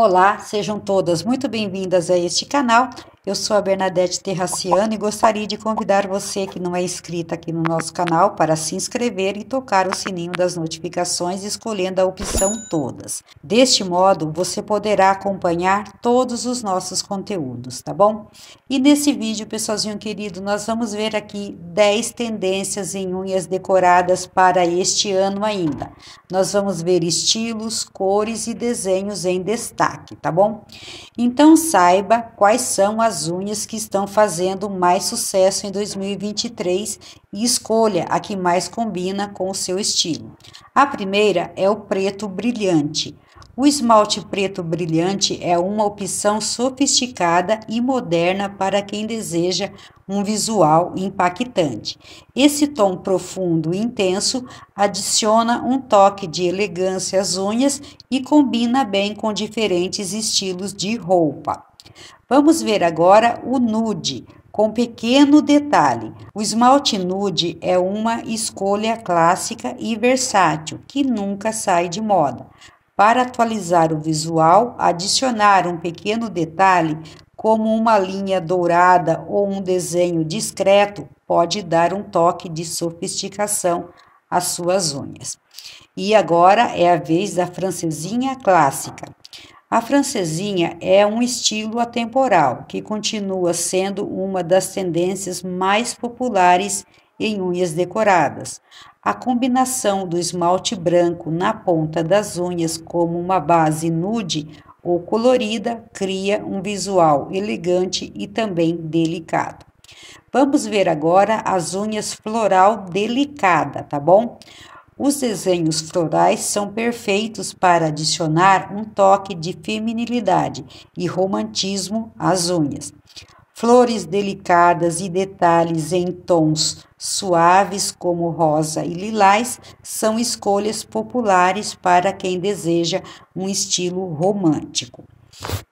Olá, sejam todas muito bem-vindas a este canal eu sou a Bernadette Terraciano e gostaria de convidar você que não é inscrita aqui no nosso canal para se inscrever e tocar o sininho das notificações escolhendo a opção Todas. Deste modo, você poderá acompanhar todos os nossos conteúdos, tá bom? E nesse vídeo, pessoalzinho querido, nós vamos ver aqui 10 tendências em unhas decoradas para este ano ainda. Nós vamos ver estilos, cores e desenhos em destaque, tá bom? Então saiba quais são as unhas que estão fazendo mais sucesso em 2023 e escolha a que mais combina com o seu estilo. A primeira é o preto brilhante. O esmalte preto brilhante é uma opção sofisticada e moderna para quem deseja um visual impactante. Esse tom profundo e intenso adiciona um toque de elegância às unhas e combina bem com diferentes estilos de roupa. Vamos ver agora o nude, com pequeno detalhe. O esmalte nude é uma escolha clássica e versátil que nunca sai de moda. Para atualizar o visual, adicionar um pequeno detalhe, como uma linha dourada ou um desenho discreto, pode dar um toque de sofisticação às suas unhas. E agora é a vez da francesinha clássica. A francesinha é um estilo atemporal que continua sendo uma das tendências mais populares em unhas decoradas. A combinação do esmalte branco na ponta das unhas como uma base nude ou colorida cria um visual elegante e também delicado. Vamos ver agora as unhas floral delicada, tá bom? Os desenhos florais são perfeitos para adicionar um toque de feminilidade e romantismo às unhas flores delicadas e detalhes em tons suaves como rosa e lilás são escolhas populares para quem deseja um estilo romântico.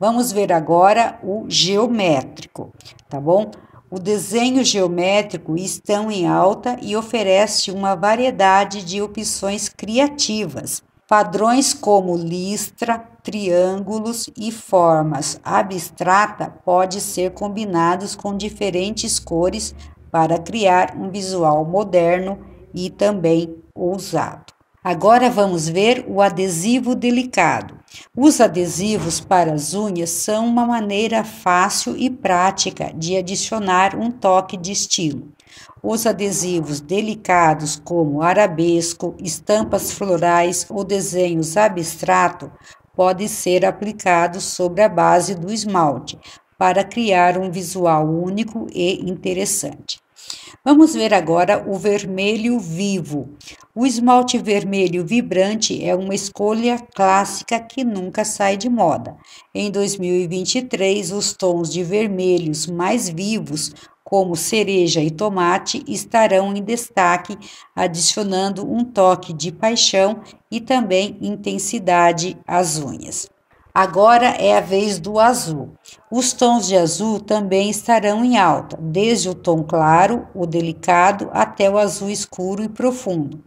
Vamos ver agora o geométrico, tá bom? O desenho geométrico está em alta e oferece uma variedade de opções criativas. Padrões como listra, triângulos e formas abstrata podem ser combinados com diferentes cores para criar um visual moderno e também ousado. Agora vamos ver o adesivo delicado. Os adesivos para as unhas são uma maneira fácil e prática de adicionar um toque de estilo. Os adesivos delicados, como arabesco, estampas florais ou desenhos abstrato, podem ser aplicados sobre a base do esmalte para criar um visual único e interessante. Vamos ver agora o vermelho vivo. O esmalte vermelho vibrante é uma escolha clássica que nunca sai de moda. Em 2023, os tons de vermelhos mais vivos como cereja e tomate, estarão em destaque, adicionando um toque de paixão e também intensidade às unhas. Agora é a vez do azul. Os tons de azul também estarão em alta, desde o tom claro, o delicado, até o azul escuro e profundo.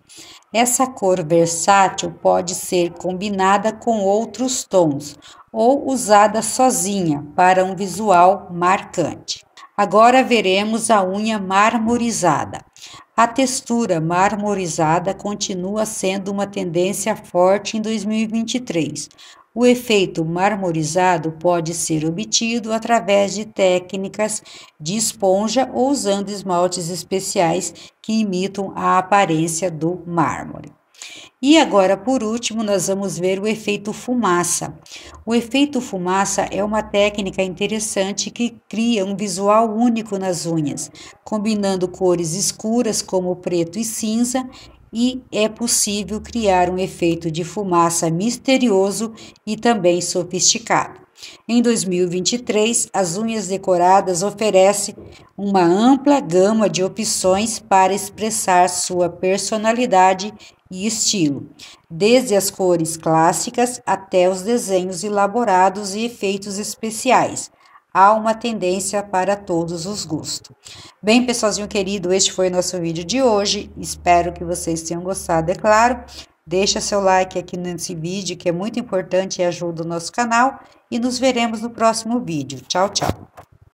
Essa cor versátil pode ser combinada com outros tons ou usada sozinha para um visual marcante. Agora veremos a unha marmorizada. A textura marmorizada continua sendo uma tendência forte em 2023. O efeito marmorizado pode ser obtido através de técnicas de esponja ou usando esmaltes especiais que imitam a aparência do mármore. E agora, por último, nós vamos ver o efeito fumaça. O efeito fumaça é uma técnica interessante que cria um visual único nas unhas, combinando cores escuras como preto e cinza, e é possível criar um efeito de fumaça misterioso e também sofisticado. Em 2023, as Unhas Decoradas oferece uma ampla gama de opções para expressar sua personalidade e estilo, desde as cores clássicas até os desenhos elaborados e efeitos especiais. Há uma tendência para todos os gostos. Bem, pessoalzinho querido, este foi o nosso vídeo de hoje. Espero que vocês tenham gostado, é claro. Deixa seu like aqui nesse vídeo que é muito importante e ajuda o nosso canal e nos veremos no próximo vídeo. Tchau, tchau!